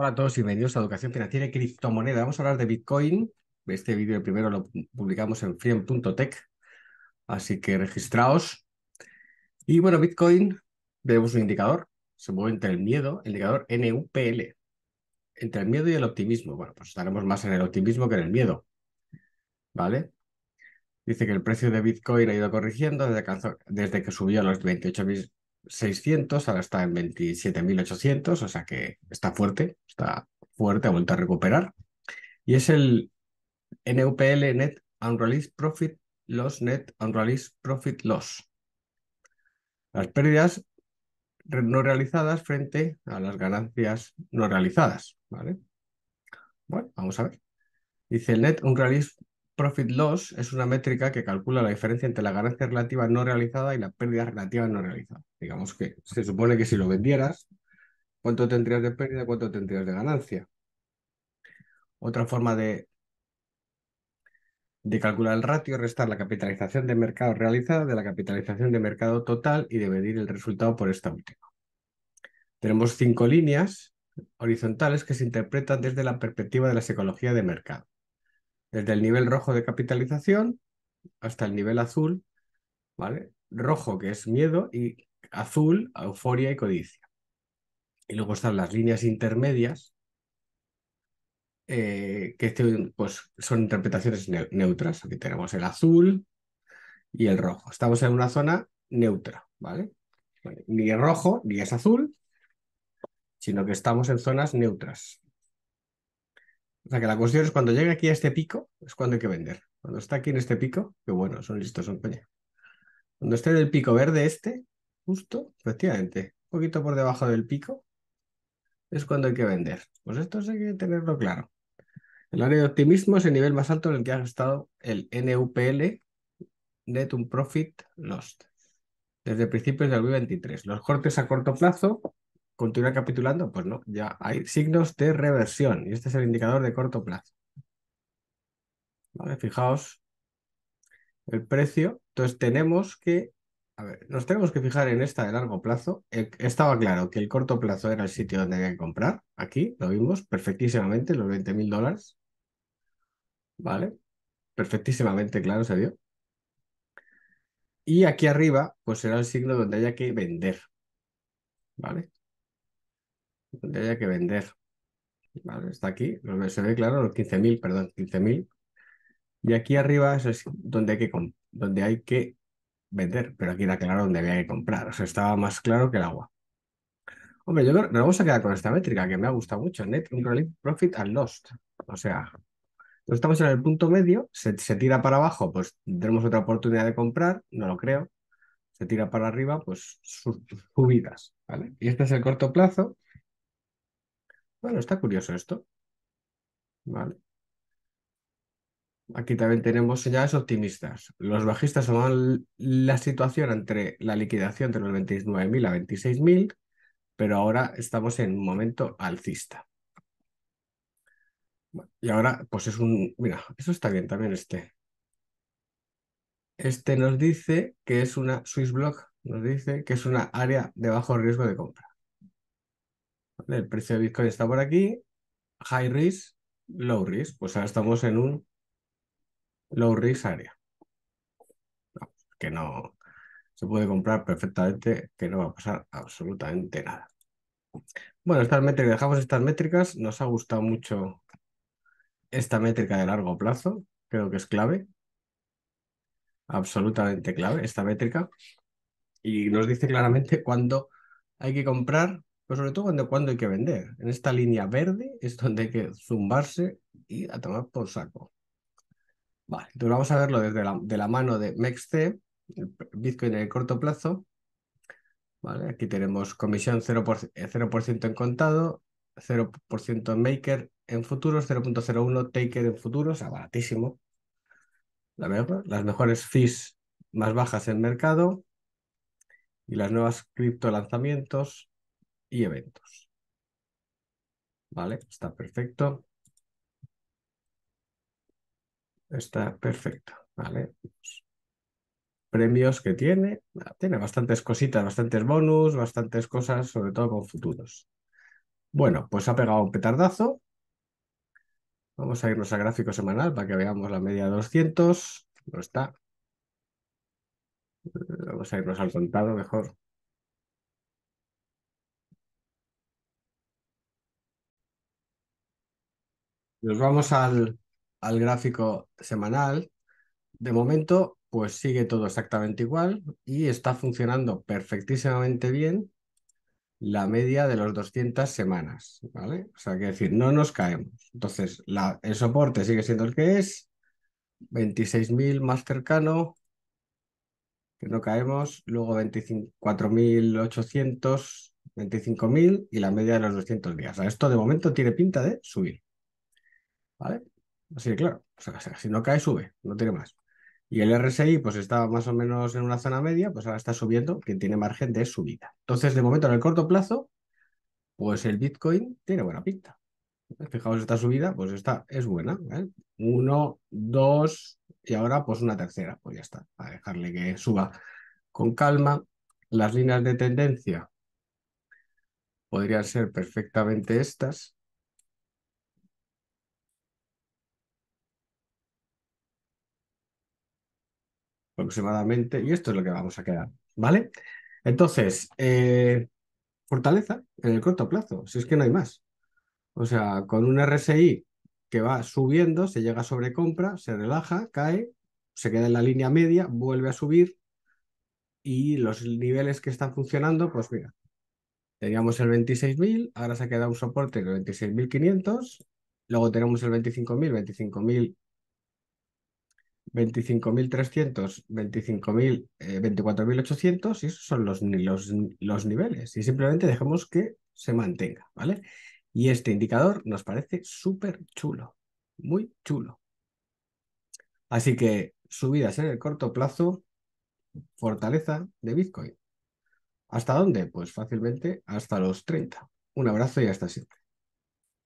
Hola a todos y bienvenidos a Educación Financiera y Criptomoneda. Vamos a hablar de Bitcoin. Este vídeo primero lo publicamos en friem.tech, así que registraos. Y bueno, Bitcoin, vemos un indicador, se mueve entre el miedo, el indicador NUPL, entre el miedo y el optimismo. Bueno, pues estaremos más en el optimismo que en el miedo, ¿vale? Dice que el precio de Bitcoin ha ido corrigiendo desde desde que subió a los 28.000 600, ahora está en 27.800, o sea que está fuerte, está fuerte, ha vuelto a recuperar. Y es el NUPL Net Unreleased Profit Loss Net Unreleased Profit Loss. Las pérdidas no realizadas frente a las ganancias no realizadas, ¿vale? Bueno, vamos a ver. Dice el Net Unreleased Profit Loss es una métrica que calcula la diferencia entre la ganancia relativa no realizada y la pérdida relativa no realizada. Digamos que se supone que si lo vendieras, ¿cuánto tendrías de pérdida, cuánto tendrías de ganancia? Otra forma de, de calcular el ratio es restar la capitalización de mercado realizada de la capitalización de mercado total y de medir el resultado por esta última. Tenemos cinco líneas horizontales que se interpretan desde la perspectiva de la psicología de mercado desde el nivel rojo de capitalización hasta el nivel azul, ¿vale? Rojo, que es miedo, y azul, euforia y codicia. Y luego están las líneas intermedias, eh, que este, pues, son interpretaciones neutras. Aquí tenemos el azul y el rojo. Estamos en una zona neutra, ¿vale? ni es rojo ni es azul, sino que estamos en zonas neutras sea que la cuestión es cuando llegue aquí a este pico, es cuando hay que vender. Cuando está aquí en este pico, que bueno, son listos, son coña. Cuando esté en el pico verde este, justo, efectivamente, un poquito por debajo del pico, es cuando hay que vender. Pues esto hay que tenerlo claro. El área de optimismo es el nivel más alto en el que ha estado el NUPL, Net Un Profit Lost, desde principios del 2023. Los cortes a corto plazo ¿Continuar capitulando? Pues no, ya hay signos de reversión y este es el indicador de corto plazo. ¿Vale? Fijaos el precio. Entonces tenemos que, a ver, nos tenemos que fijar en esta de largo plazo. Eh, estaba claro que el corto plazo era el sitio donde había que comprar. Aquí lo vimos perfectísimamente, los 20 mil dólares. ¿Vale? Perfectísimamente claro se dio Y aquí arriba, pues será el signo donde haya que vender. ¿Vale? donde había que vender. Vale, está aquí, se ve claro, los 15.000, perdón, 15.000. Y aquí arriba es donde hay, que, donde hay que vender, pero aquí era claro donde había que comprar, o sea, estaba más claro que el agua. Hombre, yo que nos vamos a quedar con esta métrica que me ha gustado mucho, Net Profit and Lost. O sea, estamos en el punto medio, se, tira para abajo, pues tenemos otra oportunidad de comprar, no lo creo. Se tira para arriba, pues subidas, ¿vale? Y este es el corto plazo. Bueno, está curioso esto. Vale. Aquí también tenemos señales optimistas. Los bajistas son la situación entre la liquidación de los 29.000 a 26.000, pero ahora estamos en un momento alcista. Y ahora, pues es un... Mira, eso está bien también este. Este nos dice que es una... Swissblock nos dice que es una área de bajo riesgo de compra el precio de Bitcoin está por aquí, high risk, low risk, pues ahora estamos en un low risk área. que no se puede comprar perfectamente, que no va a pasar absolutamente nada. Bueno, estas métricas, dejamos estas métricas, nos ha gustado mucho esta métrica de largo plazo, creo que es clave, absolutamente clave esta métrica, y nos dice claramente cuándo hay que comprar pero pues sobre todo cuando, hay que vender. En esta línea verde es donde hay que zumbarse y a tomar por saco. Vale, entonces vamos a verlo desde la, de la mano de MEXC, Bitcoin en el corto plazo. Vale, aquí tenemos comisión 0%, eh, en contado, 0% en Maker en futuros, 0.01 Taker en futuros, o sea, baratísimo. las mejores fees más bajas en mercado y las nuevas cripto lanzamientos, y eventos. Vale, está perfecto. Está perfecto, ¿vale? Premios que tiene, ah, tiene bastantes cositas, bastantes bonus, bastantes cosas, sobre todo con futuros. Bueno, pues ha pegado un petardazo. Vamos a irnos a gráfico semanal para que veamos la media de 200. No está. Eh, vamos a irnos al contado mejor. Nos vamos al, gráfico semanal. De momento, pues sigue todo exactamente igual y está funcionando perfectísimamente bien la media de los 200 semanas, ¿vale? O sea, que decir, no nos caemos. Entonces, el soporte sigue siendo el que es, 26.000 más cercano, que no caemos, luego 24.800, 25.000 y la media de los 200 días. esto de momento tiene pinta de subir. ¿vale? Así que claro, si no cae, sube, no tiene más. Y el RSI pues está más o menos en una zona media, pues ahora está subiendo, quien tiene margen de subida. Entonces, de momento, en el corto plazo, pues el Bitcoin tiene buena pinta. Fijaos, esta subida, pues esta es buena. ¿eh? Uno, dos, y ahora pues una tercera. Pues ya está, a dejarle que suba con calma. Las líneas de tendencia podrían ser perfectamente estas. aproximadamente, y esto es lo que vamos a quedar, ¿vale? Entonces, eh, fortaleza en el corto plazo, si es que no hay más. O sea, con un RSI que va subiendo, se llega sobre compra, se relaja, cae, se queda en la línea media, vuelve a subir y los niveles que están funcionando, pues mira, teníamos el 26.000, ahora se ha quedado un soporte de 26.500, luego tenemos el 25.000, 25.000 25.300, 25.000, 24.800 y esos son los, los, los niveles. Y simplemente dejamos que se mantenga, ¿vale? Y este indicador nos parece súper chulo, muy chulo. Así que subidas en el corto plazo, fortaleza de Bitcoin. ¿Hasta dónde? Pues fácilmente hasta los 30. Un abrazo y hasta siempre.